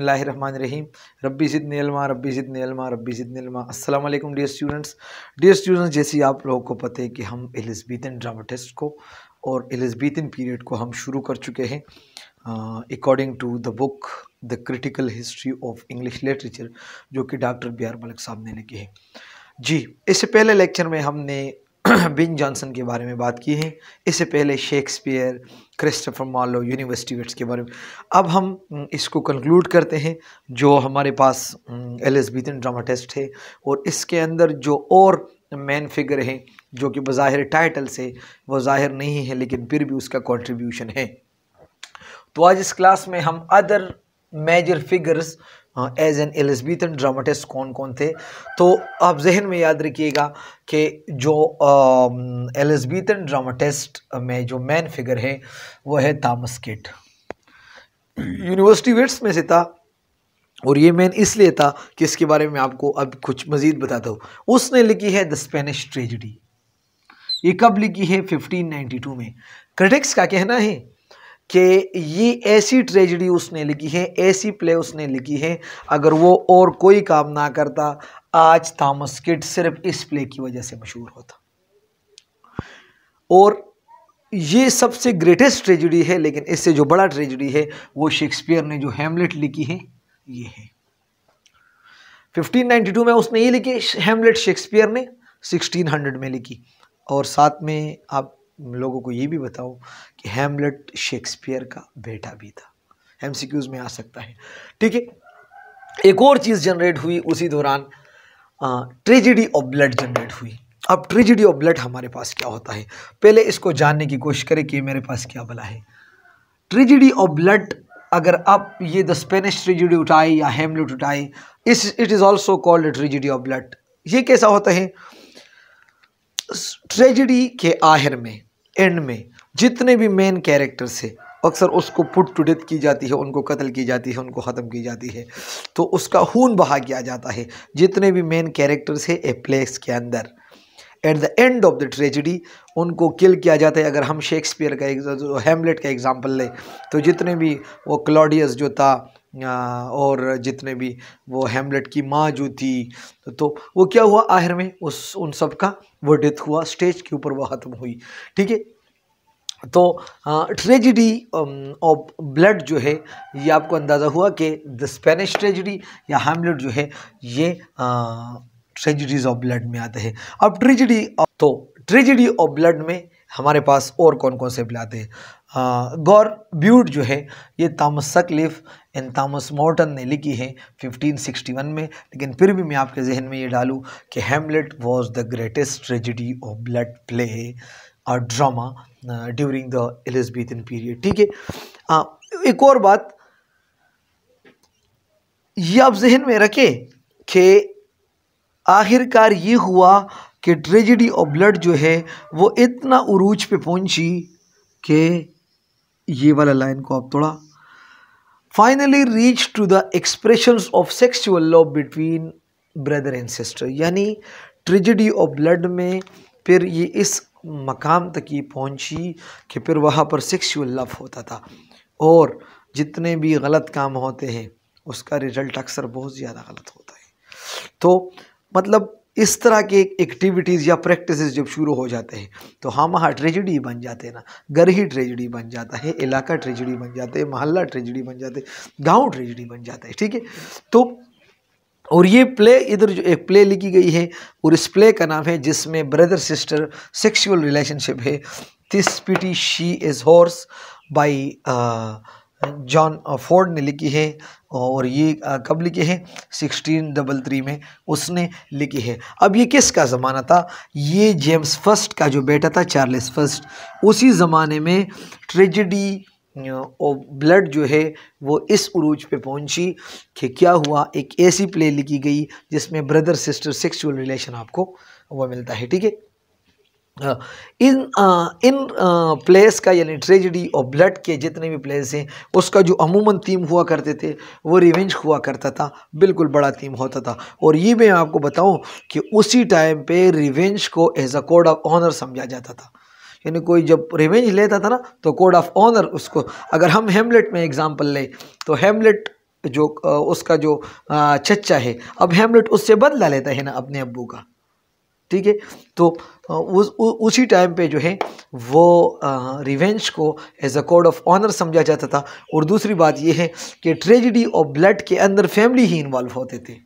बसमीम रब्बी ज़िदनी अलमा रब्बी ज़िदनी अलमा रब्बी ज़िदनी अलमा अस्सलाम वालेकुम डियर स्टूडेंट्स डियर स्टूडेंट्स जैसे आप लोगों को पता है कि हम एलिजबीतन ड्रामा टेस्ट को और एलिजबीतन पीरियड को हम शुरू कर चुके हैं according to the book the critical history of English literature जो कि डॉक्टर बी आर मलिक साहब ने लिखी है जी इससे पहले लेक्चर में हमने बिन जॉनसन के बारे में बात की है इससे पहले शेक्सपियर क्रिस्टोफर मालो वेट्स के बारे में अब हम इसको कंक्लूड करते हैं जो हमारे पास एलिजबेथन ड्रामा टेस्ट है और इसके अंदर जो और मेन फिगर हैं जो कि बाहिर टाइटल से वो ज़ाहिर नहीं है लेकिन फिर भी उसका कॉन्ट्रीब्यूशन है तो आज इस क्लास में हम other major figures as an Elizabethan dramatist कौन कौन थे तो आप जहन में याद रखिएगा कि जो एलिजबीथन ड्रामाटिस्ट में जो मैन फिगर है वह है तामस किट यूनिवर्सिटी वेट्स में से था और ये मैन इसलिए था कि इसके बारे में आपको अब कुछ मज़ीद बताता हूँ उसने लिखी है द स्पेनिश ट्रेजडी ये कब लिखी है 1592 में क्रिटिक्स का कहना है कि ये ऐसी ट्रेजडी उसने लिखी है ऐसी प्ले उसने लिखी है अगर वो और कोई काम ना करता आज थॉमस किट सिर्फ इस प्ले की वजह से मशहूर होता और ये सबसे ग्रेटेस्ट ट्रेजडी है लेकिन इससे जो बड़ा ट्रेजडी है वो शेक्सपियर ने जो हेमलेट लिखी है ये है 1592 में उसने ये लिखी हेमलेट शेक्सपियर ने 1600 में लिखी और साथ में आप लोगों को ये भी बताओ कि हेमलेट शेक्सपियर का बेटा भी था एम में आ सकता है ठीक है एक और चीज़ जनरेट हुई उसी दौरान ट्रेजिडी ऑफ ब्लड जनरेट हुई अब ट्रेजिडी ऑफ ब्लड हमारे पास क्या होता है पहले इसको जानने की कोशिश करें कि मेरे पास क्या बला है ट्रेजिडी ऑफ ब्लड अगर आप ये द स्पेनिश ट्रेजिडी उठाए या हेमलेट उठाए इस it is also called tragedy of blood ये कैसा होता है ट्रेजिडी के आहिर में एंड में जितने भी मेन कैरेक्टर्स है अक्सर उसको पुट टू डेथ की जाती है उनको कत्ल की जाती है उनको ख़त्म की जाती है तो उसका खून बहा किया जाता है जितने भी मेन कैरेक्टर्स है ए प्लेस के अंदर at the end of the tragedy उनको किल किया जाता है अगर हम शेक्सपियर का हेमलेट का एग्ज़ाम्पल लें तो जितने भी वो क्लॉडियस जो था और जितने भी वो हेमलेट की माँ जो थी तो वो क्या हुआ आखिर में उस उन सब का वो डेथ हुआ स्टेज के ऊपर वो ख़त्म हुई ठीक है तो ट्रेजिडी ऑफ ब्लड जो है ये आपको अंदाज़ा हुआ कि द स्पेनिश ट्रेजिडी या हेमलेट जो है ये ट्रेजिडीज़ ऑफ ब्लड में आते हैं अब ट्रेजिडी तो ट्रेजिडी ऑफ ब्लड में हमारे पास और कौन कौन से प्लाते हैं गौर ब्यूट जो है ये तामस सकलिफ एंड तामस मॉर्टन ने लिखी है 1561 में लेकिन फिर भी मैं आपके जहन में ये डालूँ कि Hamlet was the greatest tragedy of blood play और drama during the Elizabethan period ठीक है एक और बात ये आप जहन में रखें कि आखिरकार ये हुआ कि ट्रेजिडी ऑफ ब्लड जो है वो इतना उरूज पे पहुंची कि ये वाला लाइन को आप तोड़ा finally reach to the expression of sexual love between brother and sister यानी ट्रेजिडी ऑफ ब्लड में फिर ये इस मकाम तक ये पहुंची कि फिर वहाँ पर सेक्सुअल लव होता था और जितने भी गलत काम होते हैं उसका रिज़ल्ट अक्सर बहुत ज़्यादा गलत होता है तो मतलब इस तरह के एक्टिविटीज़ या प्रैक्टिस जब शुरू हो जाते हैं तो हाँ वहाँ बन जाते हैं ना घर ही ट्रेजडी बन जाता है इलाका ट्रेजडी बन जाते हैं मोहल्ला ट्रेजडी बन जाते हैं गाँव ट्रेजडी बन जाता है ठीक है तो और ये प्ले इधर जो एक प्ले लिखी गई है और इस प्ले का नाम है जिसमें ब्रदर सिस्टर सेक्सुअल रिलेशनशिप है this pity she is whores by John Ford ने लिखी है और ये कब लिखे है सिक्सटीन डबल थ्री में उसने लिखी है अब ये किसका ज़माना था ये जेम्स फर्स्ट का जो बेटा था चार्ल्स फर्स्ट उसी ज़माने में ट्रेजिडी और ब्लड जो है वो इस उरूज पे पहुंची कि क्या हुआ एक ऐसी प्ले लिखी गई जिसमें ब्रदर सिस्टर सेक्सुअल रिलेशन आपको वो मिलता है ठीक है हाँ, इन आ, इन प्लेस का यानी ट्रेजडी और ब्लड के जितने भी प्लेस हैं उसका जो अमूमन थीम हुआ करते थे वो रिवेंज हुआ करता था बिल्कुल बड़ा थीम होता था और ये मैं आपको बताऊं कि उसी टाइम पे रिवेंज को as a code of honour समझा जाता था यानी कोई जब रिवेंज लेता था ना तो कोड ऑफ ऑनर उसको अगर हम हेमलेट में एग्ज़ाम्पल लें तो हेमलेट जो उसका जो चच्चा है अब हेमलेट उससे बदला लेता है ना अपने अबू का ठीक है तो उस उ, उसी टाइम पे जो है वो रिवेंज को as a code of honour समझा जाता था और दूसरी बात यह है कि ट्रेजिडी और ब्लड के अंदर फैमिली ही इन्वॉल्व होते थे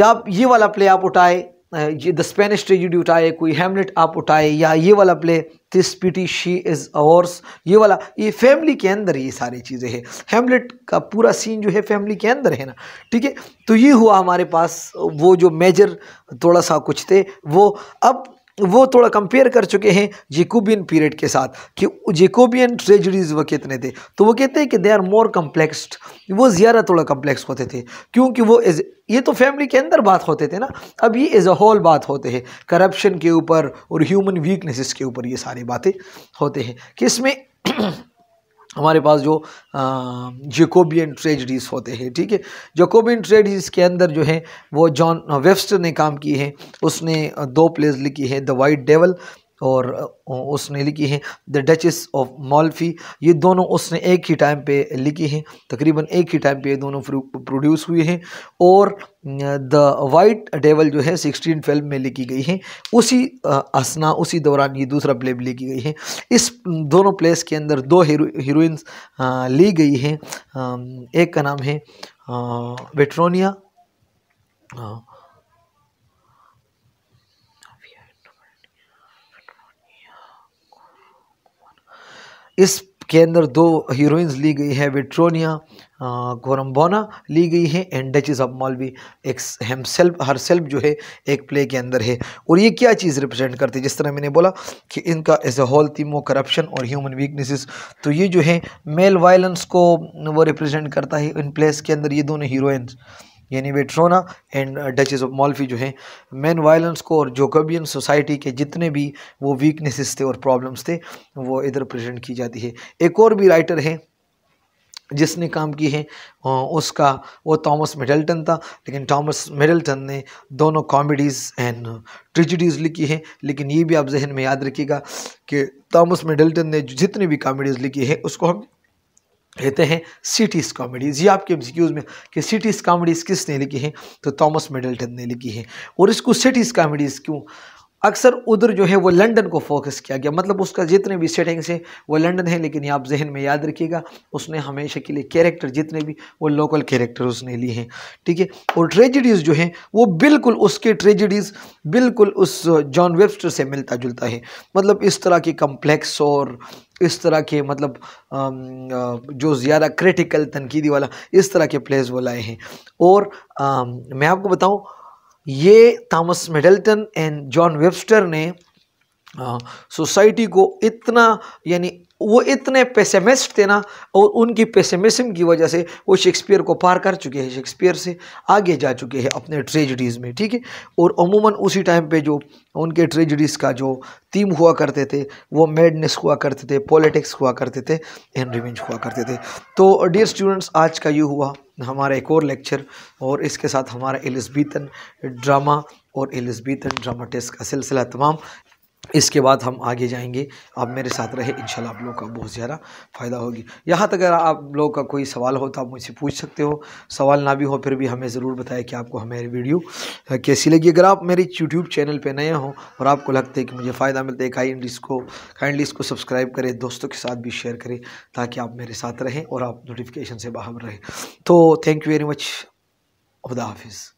जब ये वाला प्ले आप उठाए ये द स्पेनिश ट्रेजिडी उठाए कोई हेमलेट आप उठाए या ये वाला play this pity she is whores ये वाला ये फैमिली के अंदर ये सारी चीज़ें हैं हेमलेट का पूरा सीन जो है फैमिली के अंदर है ना ठीक है तो ये हुआ हमारे पास वो जो मेजर थोड़ा सा कुछ थे वो अब वो थोड़ा कंपेयर कर चुके हैं जेकोबियन पीरियड के साथ कि जेकोबियन ट्रेजरीज वो कितने थे तो वो कहते हैं कि दे आर मोर कम्प्लेक्सड वो ज़्यादा थोड़ा कम्प्लेक्स होते थे क्योंकि वो एज ये तो फैमिली के अंदर बात होते थे ना अब ये एज अ होल बात होते हैं करप्शन के ऊपर और ह्यूमन वीकनेसेस के ऊपर ये सारी बातें होते हैं कि इसमें हमारे पास जो जेकोबियन ट्रेजडीज़ होते हैं ठीक है जेकोबियन ट्रेजडीज़ के अंदर जो है वो जॉन वेबस्टर ने काम किए हैं उसने दो प्लेज लिखी है द वाइट डेवल और उसने लिखी है द डचेस ऑफ मॉल्फी ये दोनों उसने एक ही टाइम पे लिखी हैं तकरीबन एक ही टाइम पे ये दोनों प्रोड्यूस हुए हैं और द वाइट डेवल जो है सिक्सटीन फिल्म में लिखी गई है उसी असना उसी दौरान ये दूसरा प्ले भी लिखी गई है इस दोनों प्लेस के अंदर दो हीरो हीरोइंस ली गई हैं एक का नाम है वेट्रोनिया इस के अंदर दो हीरोइंस ली गई है विट्रोनिया गोरम्बोना ली गई है एंड डचिस ऑफ मॉलवी एक हेम सेल्फ हर सेल्फ जो है एक प्ले के अंदर है और ये क्या चीज़ रिप्रेजेंट करती है जिस तरह मैंने बोला कि इनका एज ए होल थीम वो करप्शन और ह्यूमन वीकनेसेस तो ये जो है मेल वायलेंस को वो रिप्रेजेंट करता है इन प्लेस के अंदर ये दोनों हीरोइंस यानी Vittoria and duchess of Malfi जो है मैन वायलेंस को और जोकबियन सोसाइटी के जितने भी वो वीकनेसेस थे और प्रॉब्लम्स थे वो इधर प्रेजेंट की जाती है एक और भी राइटर है जिसने काम की है उसका वो थॉमस मिडल्टन था लेकिन थॉमस मिडल्टन ने दोनों कॉमेडीज़ एंड ट्रेजिडीज़ लिखी है लेकिन ये भी आप जहन में याद रखिएगा कि थॉमस मिडल्टन ने जितनी भी कॉमेडीज़ लिखी है उसको हम कहते हैं सिटीज़ कॉमेडीज़ ये आपके एम में कि सिटीज़ कॉमेडीज़ किसने लिखी हैं तो थॉमस मेडल्टन ने लिखी है और इसको सिटीज़ कॉमेडीज़ क्यों अक्सर उधर जो है वो लंदन को फोकस किया गया मतलब उसका जितने भी सेटिंग्स हैं वो लंदन है लेकिन ये आप जहन में याद रखिएगा उसने हमेशा के लिए कैरेक्टर जितने भी वो लोकल कैरेक्टर उसने लिए हैं ठीक है और ट्रेजिडीज़ जो हैं वो बिल्कुल उसके ट्रेजिडीज़ बिल्कुल उस जॉन वेबस्टर से मिलता जुलता है मतलब इस तरह के कम्प्लेक्स और इस तरह के मतलब जो ज़्यादा क्रिटिकल तनकीदी वाला इस तरह के प्लेस वो लाए हैं और मैं आपको बताऊँ ये Thomas Middleton and John Webster ने सोसाइटी को इतना यानी वो इतने पेसेमिस्ट थे ना और उनकी पेसेमिज्म की वजह से वो शेक्सपियर को पार कर चुके हैं शेक्सपियर से आगे जा चुके हैं अपने ट्रेजडीज़ में ठीक है और अमूमन उसी टाइम पे जो उनके ट्रेजडीज़ का जो थीम हुआ करते थे वो मेडनेस हुआ करते थे पॉलिटिक्स हुआ करते थे एंड रिवेंज हुआ करते थे तो डियर स्टूडेंट्स आज का ये हुआ हमारा एक और लेक्चर और इसके साथ हमारा एलिजबीतन ड्रामा और एलिजबीतन ड्रामा टेस्ट का सिलसिला तमाम इसके बाद हम आगे जाएंगे आप मेरे साथ रहे इंशाल्लाह आप लोगों का बहुत ज़्यादा फ़ायदा होगी यहाँ तक अगर आप लोगों का कोई सवाल हो तो आप मुझसे पूछ सकते हो सवाल ना भी हो फिर भी हमें ज़रूर बताएं कि आपको हमारी वीडियो कैसी लगी अगर आप मेरे यूट्यूब चैनल पर नए हो और आपको लगता है कि मुझे फ़ायदा मिलता है काइंडली इसको काइंडली इसको सब्सक्राइब करें दोस्तों के साथ भी शेयर करें ताकि आप मेरे साथ रहें और आप नोटिफिकेशन से बाहर रहें तो थैंक यू वेरी मच खुदा हाफिज़